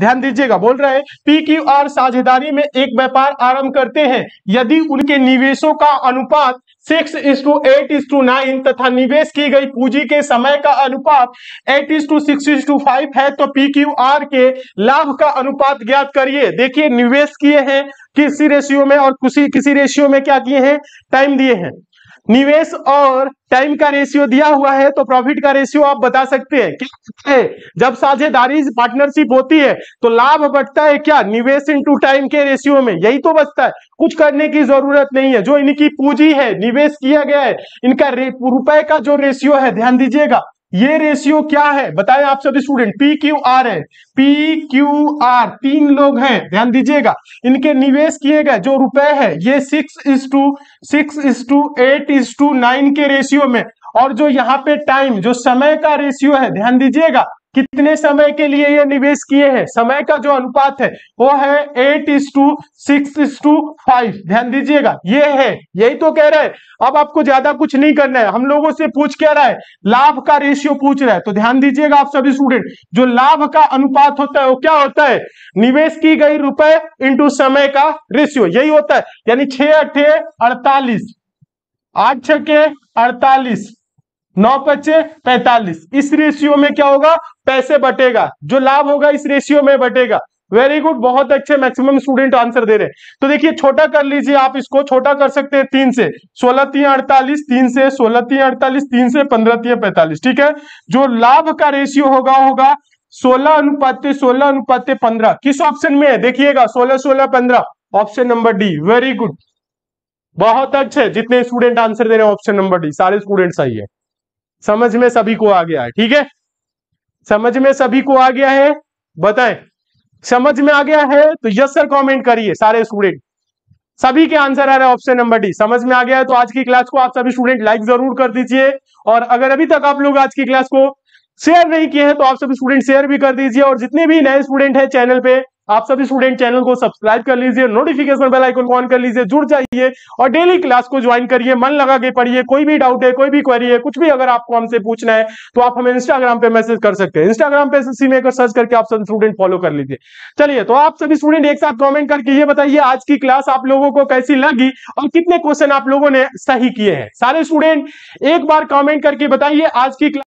ध्यान दीजिएगा बोल रहे हैं पी क्यू आर साझेदारी में एक व्यापार आरंभ करते हैं यदि उनके निवेशों का अनुपात six is to eight is to nine तथा निवेश की गई पूंजी के समय का अनुपात eight is to six is to five है तो पी क्यू आर के लाभ का अनुपात ज्ञात करिए देखिए निवेश किए हैं किसी रेशियो में और किसी किसी रेशियो में क्या किए हैं टाइम दिए हैं निवेश और टाइम का रेशियो दिया हुआ है तो प्रॉफिट का रेशियो आप बता सकते हैं क्या है जब साझेदारी पार्टनरशिप होती है तो लाभ बढ़ता है क्या निवेश इनटू टाइम के रेशियो में यही तो बचता है कुछ करने की जरूरत नहीं है जो इनकी पूंजी है निवेश किया गया है इनका रुपए का जो रेशियो है ध्यान दीजिएगा ये रेशियो क्या है बताएं आप सभी स्टूडेंट पी क्यू आर है पी क्यू आर तीन लोग हैं ध्यान दीजिएगा इनके निवेश किए गए जो रुपए है ये six is to six is to eight is to nine के रेशियो में और जो यहाँ पे टाइम जो समय का रेशियो है ध्यान दीजिएगा कितने समय के लिए ये निवेश किए हैं समय का जो अनुपात है वो है eight is to six is to five ध्यान दीजिएगा ये है यही तो कह रहे हैं अब आपको ज्यादा कुछ नहीं करना है हम लोगों से पूछ क्या रहा है लाभ का रेशियो पूछ रहा है तो ध्यान दीजिएगा आप सभी स्टूडेंट जो लाभ का अनुपात होता है वो क्या होता है निवेश की गई रुपए इंटू समय का रेशियो यही होता है यानी छह अठे अड़तालीस आठ के अड़तालीस नौ पच्चे पैतालीस इस रेशियो में क्या होगा पैसे बटेगा जो लाभ होगा इस रेशियो में बटेगा वेरी गुड बहुत अच्छे मैक्सिमम स्टूडेंट आंसर दे रहे हैं तो देखिए छोटा कर लीजिए आप इसको छोटा कर सकते हैं तीन से सोलह तीन अड़तालीस तीन से सोलह तीन अड़तालीस तीन से पंद्रह तीन पैंतालीस ठीक है जो लाभ का रेशियो होगा होगा सोलह अनुपात सोलह अनुपात पंद्रह किस ऑप्शन में है देखिएगा सोलह सोलह पंद्रह option number D very good बहुत अच्छे जितने स्टूडेंट आंसर दे रहे हैं ऑप्शन नंबर डी सारे स्टूडेंट्स आई है समझ में सभी को आ गया है ठीक है समझ में सभी को आ गया है बताएं समझ में आ गया है तो यस सर कमेंट करिए सारे स्टूडेंट सभी के आंसर आ रहा है ऑप्शन नंबर डी समझ में आ गया है तो आज की क्लास को आप सभी स्टूडेंट लाइक जरूर कर दीजिए और अगर अभी तक आप लोग आज की क्लास को शेयर नहीं किए हैं तो आप सभी स्टूडेंट शेयर भी कर दीजिए और जितने भी नए स्टूडेंट है चैनल पे आप सभी स्टूडेंट चैनल को सब्सक्राइब कर लीजिए नोटिफिकेशन बेल आइकन को ऑन कर लीजिए जुड़ जाइए और डेली क्लास को ज्वाइन करिए मन लगा के पढ़िए कोई भी डाउट है कोई भी क्वेरी है कुछ भी अगर आपको हमसे पूछना है तो आप हमें इंस्टाग्राम पे मैसेज कर सकते हैं इंस्टाग्राम पे सी मेकर सर्च करके आप सभी स्टूडेंट फॉलो कर लीजिए चलिए तो आप सभी स्टूडेंट एक साथ कॉमेंट करके ये बताइए आज की क्लास आप लोगों को कैसी लगी और कितने क्वेश्चन आप लोगों ने सही किए हैं सारे स्टूडेंट एक बार कॉमेंट करके बताइए आज की क्लास